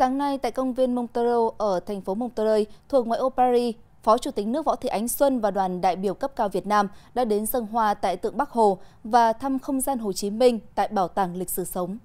Sáng nay tại công viên Montreux ở thành phố Montreux thuộc ngoại ô Paris, Phó Chủ tịch nước Võ Thị Ánh Xuân và đoàn đại biểu cấp cao Việt Nam đã đến dân hoa tại tượng Bắc Hồ và thăm không gian Hồ Chí Minh tại Bảo tàng Lịch sử Sống.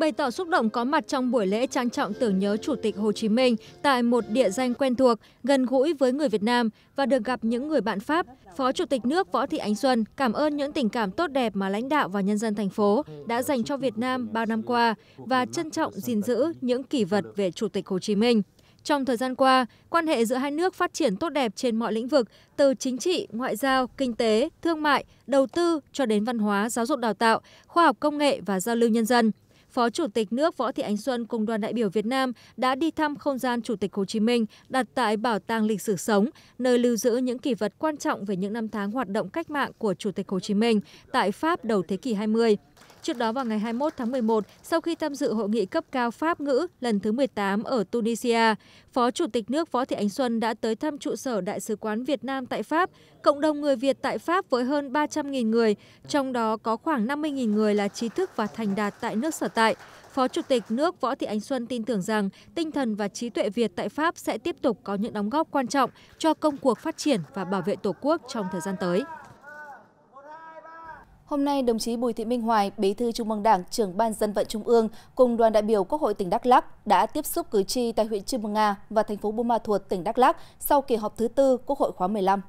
bày tỏ xúc động có mặt trong buổi lễ trang trọng tưởng nhớ chủ tịch hồ chí minh tại một địa danh quen thuộc gần gũi với người việt nam và được gặp những người bạn pháp phó chủ tịch nước võ thị ánh xuân cảm ơn những tình cảm tốt đẹp mà lãnh đạo và nhân dân thành phố đã dành cho việt nam bao năm qua và trân trọng gìn giữ những kỷ vật về chủ tịch hồ chí minh trong thời gian qua, quan hệ giữa hai nước phát triển tốt đẹp trên mọi lĩnh vực, từ chính trị, ngoại giao, kinh tế, thương mại, đầu tư cho đến văn hóa, giáo dục đào tạo, khoa học công nghệ và giao lưu nhân dân phó chủ tịch nước Võ Thị Ánh Xuân cùng đoàn đại biểu Việt Nam đã đi thăm không gian Chủ tịch Hồ Chí Minh đặt tại Bảo tàng Lịch sử Sống, nơi lưu giữ những kỷ vật quan trọng về những năm tháng hoạt động cách mạng của Chủ tịch Hồ Chí Minh tại Pháp đầu thế kỷ 20 trước đó vào ngày hai mươi một tháng một mươi một sau khi tham dự hội nghị cấp cao pháp ngữ lần thứ một mươi tám ở tunisia phó chủ tịch nước võ thị ánh xuân đã tới thăm trụ sở đại sứ quán việt nam tại pháp cộng đồng người việt tại pháp với hơn ba trăm linh người trong đó có khoảng năm mươi người là trí thức và thành đạt tại nước sở tại Phó Chủ tịch nước Võ Thị Ánh Xuân tin tưởng rằng tinh thần và trí tuệ Việt tại Pháp sẽ tiếp tục có những đóng góp quan trọng cho công cuộc phát triển và bảo vệ Tổ quốc trong thời gian tới. Hôm nay, đồng chí Bùi Thị Minh Hoài, Bí thư Trung ương Đảng, trưởng Ban dân vận Trung ương cùng đoàn đại biểu Quốc hội tỉnh Đắk Lắk đã tiếp xúc cử tri tại huyện Chư Mơ Nga và thành phố Buôn Ma Thuột, tỉnh Đắk Lắk sau kỳ họp thứ tư Quốc hội khóa 15.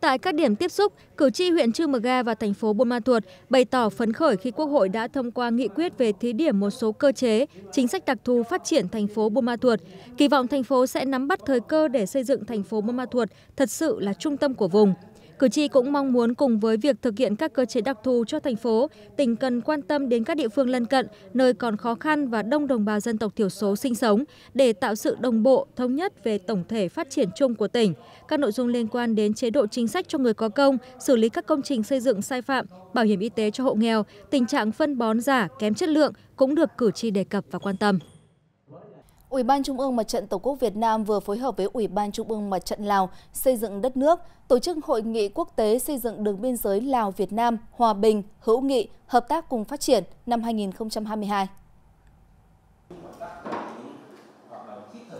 Tại các điểm tiếp xúc, cử tri huyện Chư Mờ Ga và thành phố Buôn Ma Thuột bày tỏ phấn khởi khi Quốc hội đã thông qua nghị quyết về thí điểm một số cơ chế, chính sách đặc thù phát triển thành phố Buôn Ma Thuột. Kỳ vọng thành phố sẽ nắm bắt thời cơ để xây dựng thành phố Buôn Ma Thuột thật sự là trung tâm của vùng cử tri cũng mong muốn cùng với việc thực hiện các cơ chế đặc thù cho thành phố tỉnh cần quan tâm đến các địa phương lân cận nơi còn khó khăn và đông đồng bào dân tộc thiểu số sinh sống để tạo sự đồng bộ thống nhất về tổng thể phát triển chung của tỉnh các nội dung liên quan đến chế độ chính sách cho người có công xử lý các công trình xây dựng sai phạm bảo hiểm y tế cho hộ nghèo tình trạng phân bón giả kém chất lượng cũng được cử tri đề cập và quan tâm Ủy ban Trung ương Mặt trận Tổ quốc Việt Nam vừa phối hợp với Ủy ban Trung ương Mặt trận Lào xây dựng đất nước, tổ chức hội nghị quốc tế xây dựng đường biên giới Lào Việt Nam hòa bình, hữu nghị, hợp tác cùng phát triển năm 2022.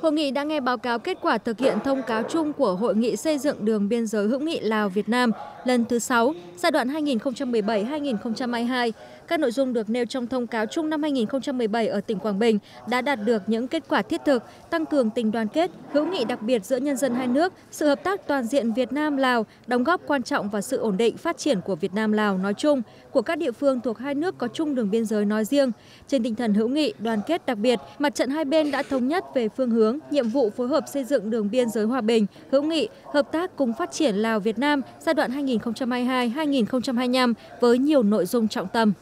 Hội nghị đã nghe báo cáo kết quả thực hiện thông cáo chung của Hội nghị xây dựng đường biên giới hữu nghị Lào Việt Nam lần thứ 6, giai đoạn 2017-2022 các nội dung được nêu trong thông cáo chung năm hai nghìn một mươi bảy ở tỉnh quảng bình đã đạt được những kết quả thiết thực tăng cường tình đoàn kết hữu nghị đặc biệt giữa nhân dân hai nước sự hợp tác toàn diện việt nam lào đóng góp quan trọng vào sự ổn định phát triển của việt nam lào nói chung của các địa phương thuộc hai nước có chung đường biên giới nói riêng trên tinh thần hữu nghị đoàn kết đặc biệt mặt trận hai bên đã thống nhất về phương hướng nhiệm vụ phối hợp xây dựng đường biên giới hòa bình hữu nghị hợp tác cùng phát triển lào việt nam giai đoạn hai hai hai hai hai nghìn nghìn mươi mươi năm với nhiều nội dung trọng tâm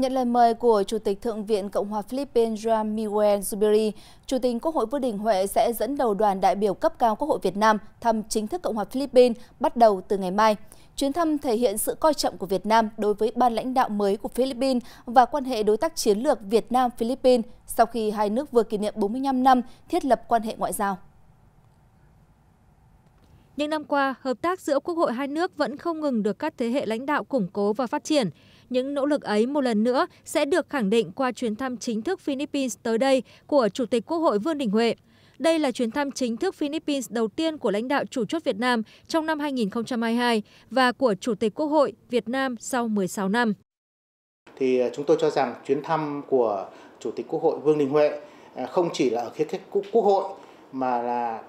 Nhận lời mời của Chủ tịch Thượng viện Cộng hòa Philippines Juan Miguel Zubiri, Chủ tịch Quốc hội Vương Đình Huệ sẽ dẫn đầu đoàn đại biểu cấp cao Quốc hội Việt Nam thăm chính thức Cộng hòa Philippines bắt đầu từ ngày mai. Chuyến thăm thể hiện sự coi trọng của Việt Nam đối với ban lãnh đạo mới của Philippines và quan hệ đối tác chiến lược Việt Nam-Philippines sau khi hai nước vừa kỷ niệm 45 năm thiết lập quan hệ ngoại giao. Những năm qua, hợp tác giữa quốc hội hai nước vẫn không ngừng được các thế hệ lãnh đạo củng cố và phát triển. Những nỗ lực ấy một lần nữa sẽ được khẳng định qua chuyến thăm chính thức Philippines tới đây của Chủ tịch Quốc hội Vương Đình Huệ. Đây là chuyến thăm chính thức Philippines đầu tiên của lãnh đạo chủ chốt Việt Nam trong năm 2022 và của Chủ tịch Quốc hội Việt Nam sau 16 năm. Thì à, chúng tôi cho rằng chuyến thăm của Chủ tịch Quốc hội Vương Đình Huệ à, không chỉ là ở khía cạnh Quốc hội mà là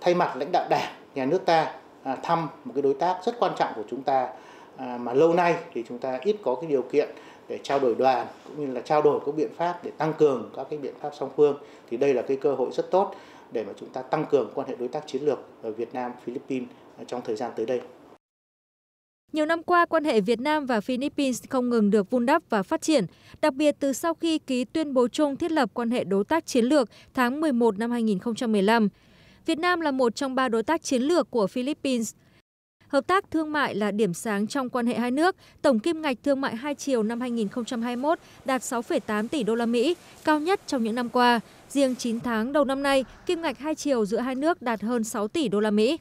thay mặt lãnh đạo Đảng nhà nước ta à, thăm một cái đối tác rất quan trọng của chúng ta à, mà lâu nay thì chúng ta ít có cái điều kiện để trao đổi đoàn cũng như là trao đổi các biện pháp để tăng cường các cái biện pháp song phương thì đây là cái cơ hội rất tốt để mà chúng ta tăng cường quan hệ đối tác chiến lược ở Việt Nam Philippines à, trong thời gian tới đây. Nhiều năm qua, quan hệ Việt Nam và Philippines không ngừng được vun đắp và phát triển, đặc biệt từ sau khi ký tuyên bố chung thiết lập quan hệ đối tác chiến lược tháng 11 năm 2015. Việt Nam là một trong ba đối tác chiến lược của Philippines. Hợp tác thương mại là điểm sáng trong quan hệ hai nước. Tổng kim ngạch thương mại hai chiều năm 2021 đạt 6,8 tỷ đô la Mỹ, cao nhất trong những năm qua. Riêng 9 tháng đầu năm nay, kim ngạch hai chiều giữa hai nước đạt hơn 6 tỷ đô la Mỹ.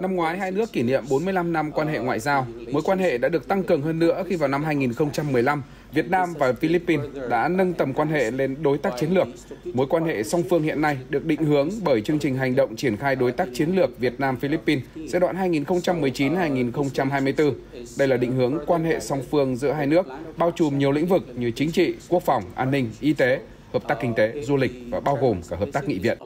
Năm ngoái, hai nước kỷ niệm 45 năm quan hệ ngoại giao. Mối quan hệ đã được tăng cường hơn nữa khi vào năm 2015, Việt Nam và Philippines đã nâng tầm quan hệ lên đối tác chiến lược. Mối quan hệ song phương hiện nay được định hướng bởi chương trình hành động triển khai đối tác chiến lược Việt Nam-Philippines giai đoạn 2019-2024. Đây là định hướng quan hệ song phương giữa hai nước, bao trùm nhiều lĩnh vực như chính trị, quốc phòng, an ninh, y tế, hợp tác kinh tế, du lịch và bao gồm cả hợp tác nghị viện.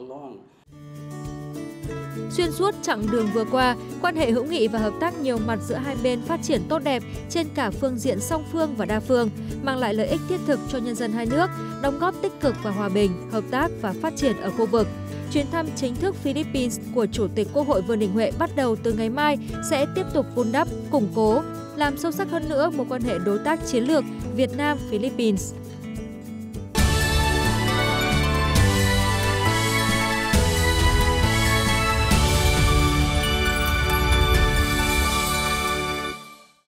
Xuyên suốt chặng đường vừa qua, quan hệ hữu nghị và hợp tác nhiều mặt giữa hai bên phát triển tốt đẹp trên cả phương diện song phương và đa phương, mang lại lợi ích thiết thực cho nhân dân hai nước, đóng góp tích cực vào hòa bình, hợp tác và phát triển ở khu vực. Chuyến thăm chính thức Philippines của Chủ tịch Quốc hội Vương Đình Huệ bắt đầu từ ngày mai sẽ tiếp tục vun đắp, củng cố, làm sâu sắc hơn nữa mối quan hệ đối tác chiến lược Việt Nam-Philippines.